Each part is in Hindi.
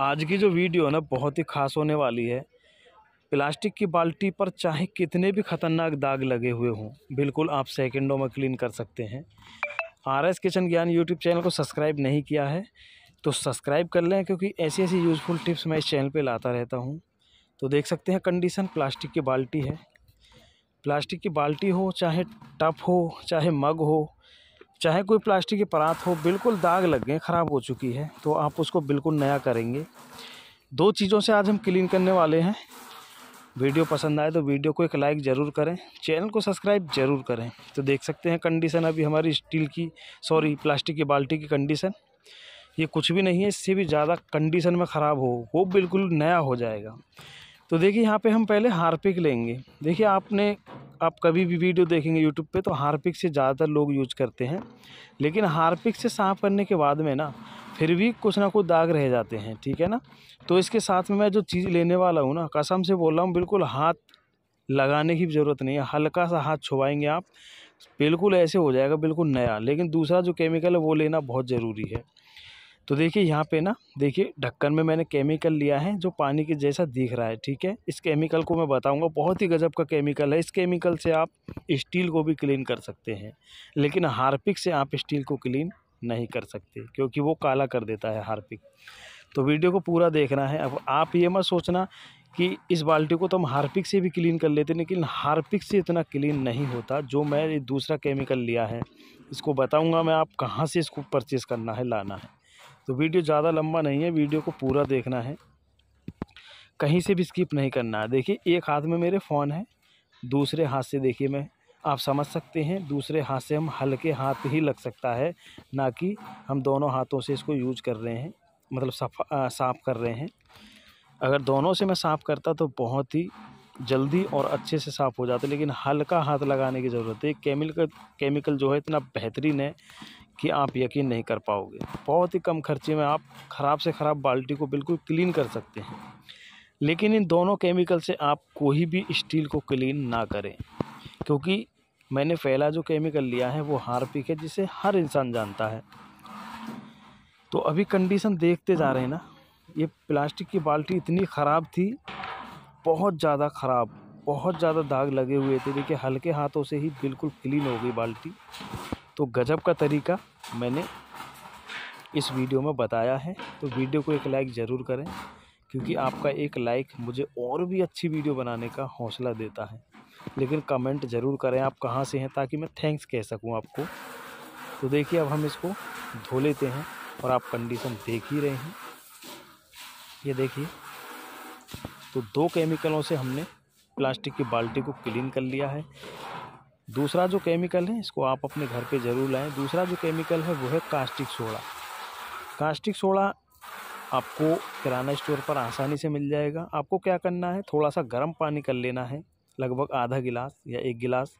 आज की जो वीडियो है ना बहुत ही खास होने वाली है प्लास्टिक की बाल्टी पर चाहे कितने भी खतरनाक दाग लगे हुए हों बिल्कुल आप सेकंडों में क्लीन कर सकते हैं R S kitchen Gyan YouTube channel को सब्सक्राइब नहीं किया है तो सब्सक्राइब कर लें क्योंकि ऐसी ऐसी यूज़फुल टिप्स मैं इस चैनल पे लाता रहता हूँ तो देख सकते हैं कंडीशन प्लास्टिक की बाल्टी है प्लास्टिक की बाल्टी हो चाहे टप हो चाहे मग हो चाहे कोई प्लास्टिक की परात हो बिल्कुल दाग लग गए ख़राब हो चुकी है तो आप उसको बिल्कुल नया करेंगे दो चीज़ों से आज हम क्लीन करने वाले हैं वीडियो पसंद आए तो वीडियो को एक लाइक ज़रूर करें चैनल को सब्सक्राइब ज़रूर करें तो देख सकते हैं कंडीशन अभी हमारी स्टील की सॉरी प्लास्टिक की बाल्टी की कंडीशन ये कुछ भी नहीं है इससे भी ज़्यादा कंडीशन में ख़राब हो वो बिल्कुल नया हो जाएगा तो देखिए यहाँ पे हम पहले हार्पिक लेंगे देखिए आपने आप कभी भी वीडियो देखेंगे यूट्यूब पे तो हारपिक से ज़्यादातर लोग यूज करते हैं लेकिन हारपिक से साफ़ करने के बाद में ना फिर भी कुछ ना कुछ दाग रह जाते हैं ठीक है ना तो इसके साथ में मैं जो चीज़ लेने वाला हूँ ना कसम से बोल रहा हूँ बिल्कुल हाथ लगाने की ज़रूरत नहीं है हल्का सा हाथ छुपाएंगे आप बिल्कुल ऐसे हो जाएगा बिल्कुल नया लेकिन दूसरा जो केमिकल है वो लेना बहुत ज़रूरी है तो देखिए यहाँ पे ना देखिए ढक्कन में मैंने केमिकल लिया है जो पानी के जैसा दिख रहा है ठीक है इस केमिकल को मैं बताऊंगा बहुत ही गजब का केमिकल है इस केमिकल से आप स्टील को भी क्लीन कर सकते हैं लेकिन हारपिक से आप स्टील को क्लीन नहीं कर सकते क्योंकि वो काला कर देता है हार्पिक तो वीडियो को पूरा देखना है अब आप ये मत सोचना कि इस बाल्टी को तो हम हारपिक से भी क्लीन कर लेते लेकिन हारपिक से इतना क्लीन नहीं होता जो मैं दूसरा केमिकल लिया है इसको बताऊंगा मैं आप कहाँ से इसको परचेज़ करना है लाना है तो वीडियो ज़्यादा लंबा नहीं है वीडियो को पूरा देखना है कहीं से भी स्किप नहीं करना है देखिए एक हाथ में मेरे फ़ोन है दूसरे हाथ से देखिए मैं आप समझ सकते हैं दूसरे हाथ से हम हल्के हाथ ही लग सकता है ना कि हम दोनों हाथों से इसको यूज कर रहे हैं मतलब साफ कर रहे हैं अगर दोनों से मैं साफ़ करता तो बहुत ही जल्दी और अच्छे से साफ़ हो जाता लेकिन हल्का हाथ लगाने की ज़रूरत है केमिकल केमिकल जो है इतना बेहतरीन है कि आप यकीन नहीं कर पाओगे बहुत ही कम खर्चे में आप ख़राब से ख़राब बाल्टी को बिल्कुल क्लीन कर सकते हैं लेकिन इन दोनों केमिकल से आप कोई भी स्टील को क्लीन ना करें क्योंकि मैंने पहला जो केमिकल लिया है वो हार्पिक है जिसे हर इंसान जानता है तो अभी कंडीशन देखते जा रहे हैं ना ये प्लास्टिक की बाल्टी इतनी ख़राब थी बहुत ज़्यादा ख़राब बहुत ज़्यादा दाग लगे हुए थे देखिए हल्के हाथों से ही बिल्कुल क्लीन हो गई बाल्टी तो गजब का तरीका मैंने इस वीडियो में बताया है तो वीडियो को एक लाइक ज़रूर करें क्योंकि आपका एक लाइक मुझे और भी अच्छी वीडियो बनाने का हौसला देता है लेकिन कमेंट ज़रूर करें आप कहाँ से हैं ताकि मैं थैंक्स कह सकूँ आपको तो देखिए अब हम इसको धो लेते हैं और आप कंडीशन देख ही रहे हैं ये देखिए तो दो केमिकलों से हमने प्लास्टिक की बाल्टी को क्लीन कर लिया है दूसरा जो केमिकल है इसको आप अपने घर पे ज़रूर लाएं दूसरा जो केमिकल है वो है कास्टिक सोडा कास्टिक सोडा आपको किराना स्टोर पर आसानी से मिल जाएगा आपको क्या करना है थोड़ा सा गर्म पानी कर लेना है लगभग आधा गिलास या एक गिलास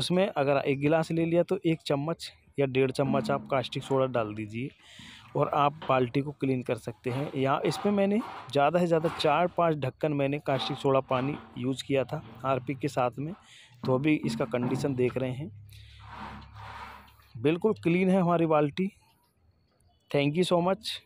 उसमें अगर एक गिलास ले लिया तो एक चम्मच या डेढ़ चम्मच आप कास्टिक सोडा डाल दीजिए और आप बाल्टी को क्लीन कर सकते हैं या इसमें मैंने ज़्यादा से ज़्यादा चार पांच ढक्कन मैंने कास्टिक सोडा पानी यूज़ किया था हार्पिक के साथ में तो अभी इसका कंडीशन देख रहे हैं बिल्कुल क्लीन है हमारी बाल्टी थैंक यू सो मच